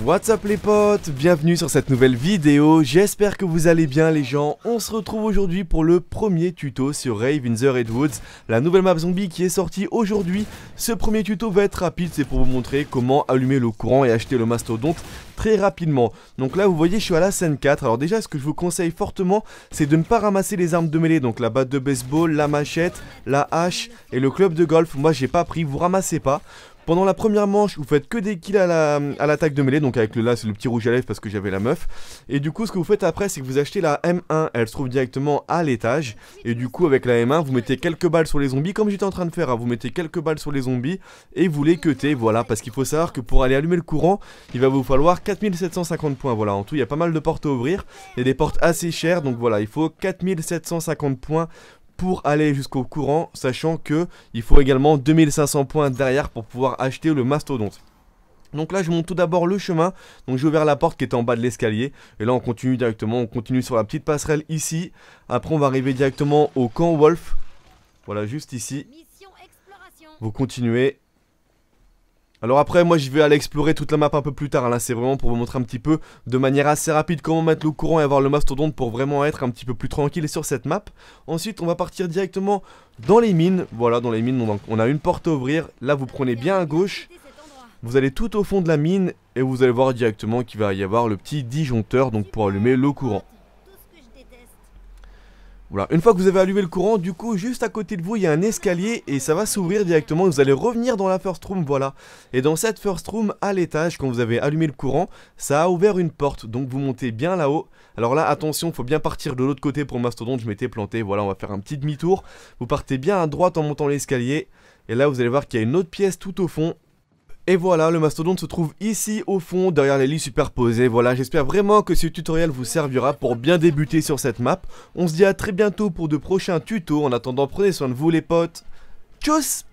What's up les potes, bienvenue sur cette nouvelle vidéo, j'espère que vous allez bien les gens, on se retrouve aujourd'hui pour le premier tuto sur Rave in the Redwoods, la nouvelle map zombie qui est sortie aujourd'hui, ce premier tuto va être rapide, c'est pour vous montrer comment allumer le courant et acheter le mastodonte très rapidement. Donc là vous voyez je suis à la scène 4. Alors déjà ce que je vous conseille fortement c'est de ne pas ramasser les armes de mêlée. Donc la batte de baseball, la machette, la hache et le club de golf. Moi j'ai pas pris, vous ramassez pas. Pendant la première manche, vous faites que des kills à l'attaque de mêlée, donc avec le là c'est le petit rouge à lèvres parce que j'avais la meuf. Et du coup, ce que vous faites après, c'est que vous achetez la M1, elle se trouve directement à l'étage. Et du coup, avec la M1, vous mettez quelques balles sur les zombies, comme j'étais en train de faire, hein. vous mettez quelques balles sur les zombies et vous les cutez, voilà. Parce qu'il faut savoir que pour aller allumer le courant, il va vous falloir 4750 points, voilà, en tout il y a pas mal de portes à ouvrir, il y a des portes assez chères, donc voilà, il faut 4750 points pour aller jusqu'au courant, sachant que il faut également 2500 points derrière pour pouvoir acheter le mastodonte. Donc là je monte tout d'abord le chemin, donc j'ai ouvert la porte qui est en bas de l'escalier, et là on continue directement, on continue sur la petite passerelle ici, après on va arriver directement au camp Wolf, voilà juste ici, vous continuez, alors après, moi, je vais aller explorer toute la map un peu plus tard. Là, c'est vraiment pour vous montrer un petit peu de manière assez rapide comment mettre le courant et avoir le mastodonte pour vraiment être un petit peu plus tranquille sur cette map. Ensuite, on va partir directement dans les mines. Voilà, dans les mines, on on a une porte à ouvrir. Là, vous prenez bien à gauche. Vous allez tout au fond de la mine et vous allez voir directement qu'il va y avoir le petit disjoncteur donc pour allumer le courant. Voilà. Une fois que vous avez allumé le courant, du coup, juste à côté de vous, il y a un escalier et ça va s'ouvrir directement. Vous allez revenir dans la first room, voilà. Et dans cette first room, à l'étage, quand vous avez allumé le courant, ça a ouvert une porte. Donc vous montez bien là-haut. Alors là, attention, faut bien partir de l'autre côté pour Mastodonte. Je m'étais planté. Voilà, on va faire un petit demi-tour. Vous partez bien à droite en montant l'escalier. Et là, vous allez voir qu'il y a une autre pièce tout au fond. Et voilà, le mastodonte se trouve ici au fond, derrière les lits superposés. Voilà, j'espère vraiment que ce tutoriel vous servira pour bien débuter sur cette map. On se dit à très bientôt pour de prochains tutos. En attendant, prenez soin de vous les potes. Tchuss